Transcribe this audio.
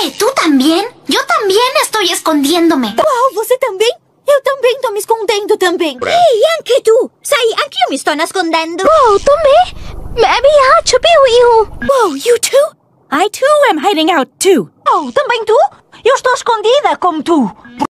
¿Eh? ¿Tú también? ¡Yo también estoy escondiéndome! ¡Wow! Uau, você também? Eu também tô me escondendo também. Ei, anche tu. Sai, ¡Aquí me estou escondiendo Uau, también! ¡Me acho, Bill, eu. ¡Wow! you too? I too am hiding out too. Oh, também tu? Eu estou escondida como tú!